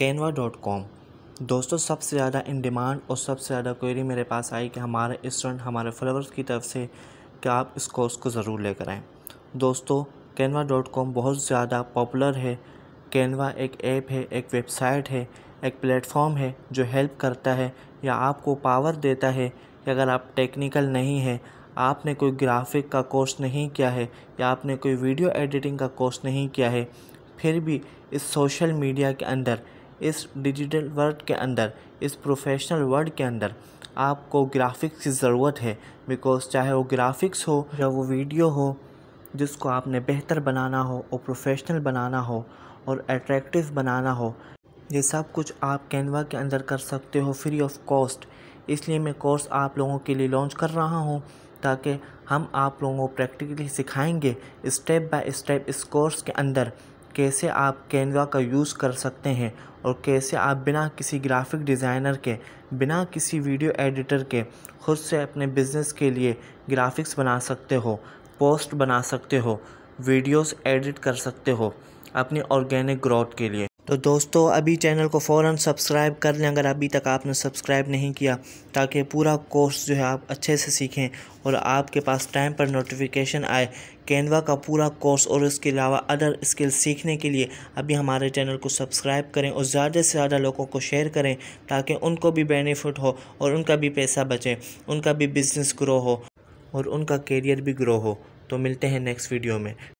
Canva dot com दोस्तों सबसे ज़्यादा इन डिमांड और सबसे ज़्यादा क्वेरी मेरे पास आई कि हमारे स्टूडेंट हमारे फॉलोअर्स की तरफ से कि आप इस कोर्स को ज़रूर लेकर आएँ दोस्तों कैनवा डॉट कॉम बहुत ज़्यादा पॉपुलर है कैनवा एक ऐप है एक वेबसाइट है एक प्लेटफॉर्म है जो हेल्प करता है या आपको पावर देता है कि अगर आप टेक्निकल नहीं हैं आपने कोई ग्राफिक का कोर्स नहीं किया है या आपने कोई वीडियो एडिटिंग का कोर्स नहीं किया है फिर भी इस सोशल मीडिया के अंदर इस डिजिटल वर्ल्ड के अंदर इस प्रोफेशनल वर्ल्ड के अंदर आपको ग्राफिक्स की ज़रूरत है बिकॉज चाहे वो ग्राफिक्स हो या वो वीडियो हो जिसको आपने बेहतर बनाना हो और प्रोफेशनल बनाना हो और अट्रैक्टिव बनाना हो ये सब कुछ आप कैनवा के अंदर कर सकते हो फ्री ऑफ कॉस्ट इसलिए मैं कोर्स आप लोगों के लिए लॉन्च कर रहा हूँ ताकि हम आप लोगों को प्रैक्टिकली सिखाएंगे स्टेप बाय स्टेप इस कोर्स के अंदर कैसे आप कैनवा का यूज़ कर सकते हैं और कैसे आप बिना किसी ग्राफिक डिज़ाइनर के बिना किसी वीडियो एडिटर के खुद से अपने बिज़नेस के लिए ग्राफिक्स बना सकते हो पोस्ट बना सकते हो वीडियोस एडिट कर सकते हो अपनी ऑर्गेनिक ग्रोथ के लिए तो दोस्तों अभी चैनल को फ़ौर सब्सक्राइब कर लें अगर अभी तक आपने सब्सक्राइब नहीं किया ताकि पूरा कोर्स जो है आप अच्छे से सीखें और आपके पास टाइम पर नोटिफिकेशन आए कैनवा का पूरा कोर्स और इसके अलावा अदर स्किल सीखने के लिए अभी हमारे चैनल को सब्सक्राइब करें और ज़्यादा से ज़्यादा लोगों को शेयर करें ताकि उनको भी बेनिफिट हो और उनका भी पैसा बचे उनका भी बिज़नेस ग्रो हो और उनका कैरियर भी ग्रो हो तो मिलते हैं नेक्स्ट वीडियो में